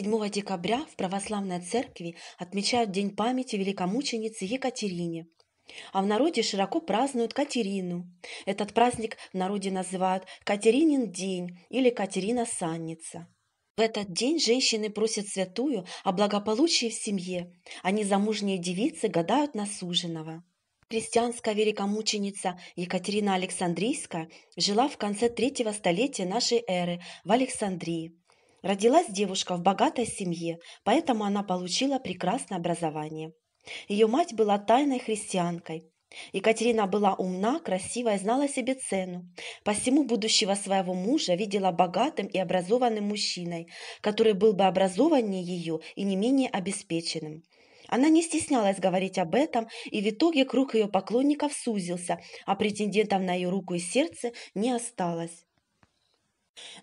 7 декабря в православной церкви отмечают День памяти великомученицы Екатерине. А в народе широко празднуют Катерину. Этот праздник в народе называют Катеринин день или Катерина Санница. В этот день женщины просят святую о благополучии в семье. а незамужние девицы гадают на суженого. Христианская великомученица Екатерина Александрийская жила в конце третьего столетия нашей эры в Александрии. Родилась девушка в богатой семье, поэтому она получила прекрасное образование. Ее мать была тайной христианкой. Екатерина была умна, красива и знала себе цену. Посему будущего своего мужа видела богатым и образованным мужчиной, который был бы образованнее ее и не менее обеспеченным. Она не стеснялась говорить об этом, и в итоге круг ее поклонников сузился, а претендентов на ее руку и сердце не осталось.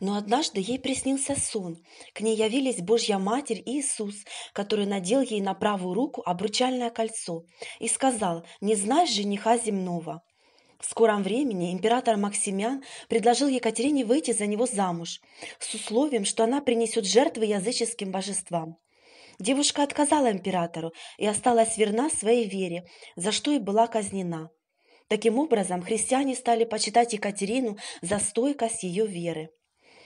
Но однажды ей приснился сон. К ней явились Божья Матерь и Иисус, который надел ей на правую руку обручальное кольцо и сказал «Не знаешь жениха земного». В скором времени император Максимян предложил Екатерине выйти за него замуж с условием, что она принесет жертвы языческим божествам. Девушка отказала императору и осталась верна своей вере, за что и была казнена. Таким образом, христиане стали почитать Екатерину за стойкость ее веры.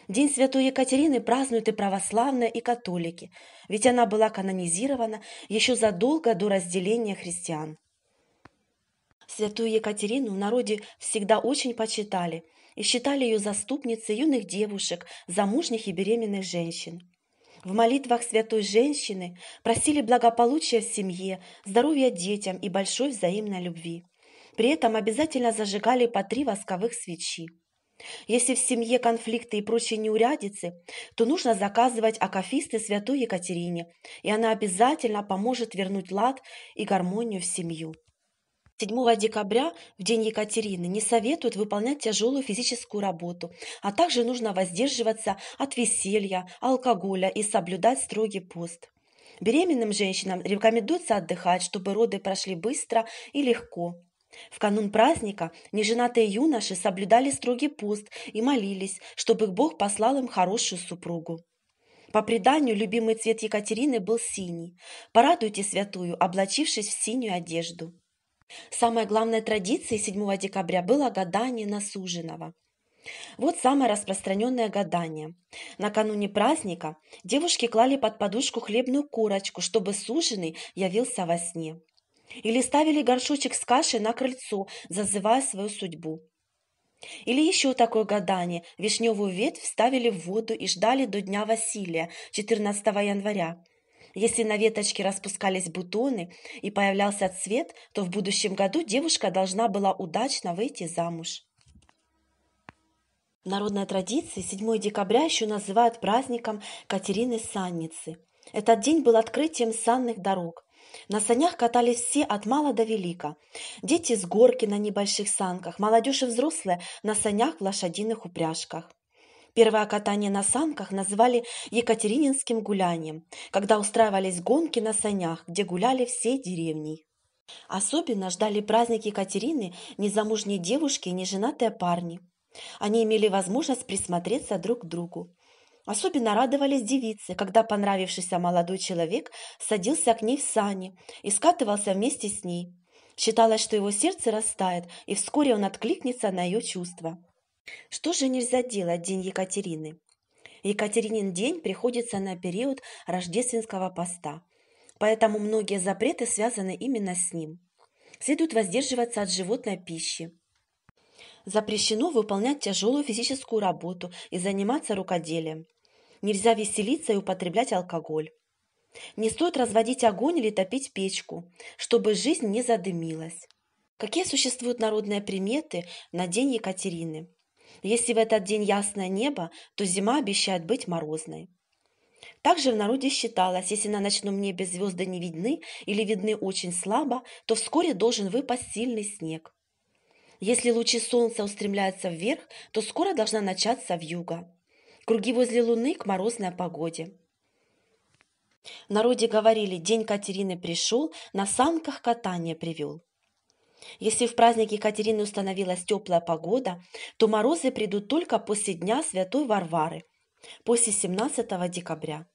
День Святой Екатерины празднуют и православные, и католики, ведь она была канонизирована еще задолго до разделения христиан. Святую Екатерину в народе всегда очень почитали и считали ее заступницей юных девушек, замужних и беременных женщин. В молитвах святой женщины просили благополучия в семье, здоровья детям и большой взаимной любви. При этом обязательно зажигали по три восковых свечи. Если в семье конфликты и прочие неурядицы, то нужно заказывать акафисты святой Екатерине, и она обязательно поможет вернуть лад и гармонию в семью. 7 декабря, в день Екатерины, не советуют выполнять тяжелую физическую работу, а также нужно воздерживаться от веселья, алкоголя и соблюдать строгий пост. Беременным женщинам рекомендуется отдыхать, чтобы роды прошли быстро и легко. В канун праздника неженатые юноши соблюдали строгий пост и молились, чтобы Бог послал им хорошую супругу. По преданию, любимый цвет Екатерины был синий. Порадуйте святую, облачившись в синюю одежду. Самой главной традицией 7 декабря было гадание на суженого. Вот самое распространенное гадание. Накануне праздника девушки клали под подушку хлебную корочку, чтобы суженый явился во сне. Или ставили горшочек с кашей на крыльцо, зазывая свою судьбу. Или еще такое гадание. Вишневую ветвь вставили в воду и ждали до Дня Василия, 14 января. Если на веточке распускались бутоны и появлялся цвет, то в будущем году девушка должна была удачно выйти замуж. В народной традиции 7 декабря еще называют праздником Катерины Санницы. Этот день был открытием санных дорог. На санях катались все от мала до велика. Дети с горки на небольших санках, молодежь и взрослые на санях в лошадиных упряжках. Первое катание на санках называли Екатерининским гулянием, когда устраивались гонки на санях, где гуляли все деревни. Особенно ждали праздник Екатерины незамужние девушки и неженатые парни. Они имели возможность присмотреться друг к другу. Особенно радовались девицы, когда понравившийся молодой человек садился к ней в сани и скатывался вместе с ней. Считалось, что его сердце растает, и вскоре он откликнется на ее чувства. Что же нельзя делать день Екатерины? Екатеринин день приходится на период рождественского поста, поэтому многие запреты связаны именно с ним. Следует воздерживаться от животной пищи. Запрещено выполнять тяжелую физическую работу и заниматься рукоделием нельзя веселиться и употреблять алкоголь. Не стоит разводить огонь или топить печку, чтобы жизнь не задымилась. Какие существуют народные приметы на день Екатерины? Если в этот день ясное небо, то зима обещает быть морозной. Также в народе считалось, если на ночном небе звезды не видны или видны очень слабо, то вскоре должен выпасть сильный снег. Если лучи солнца устремляются вверх, то скоро должна начаться вьюга круги возле луны к морозной погоде. В народе говорили, день Катерины пришел, на санках катание привел. Если в празднике Катерины установилась теплая погода, то морозы придут только после дня Святой Варвары, после 17 декабря.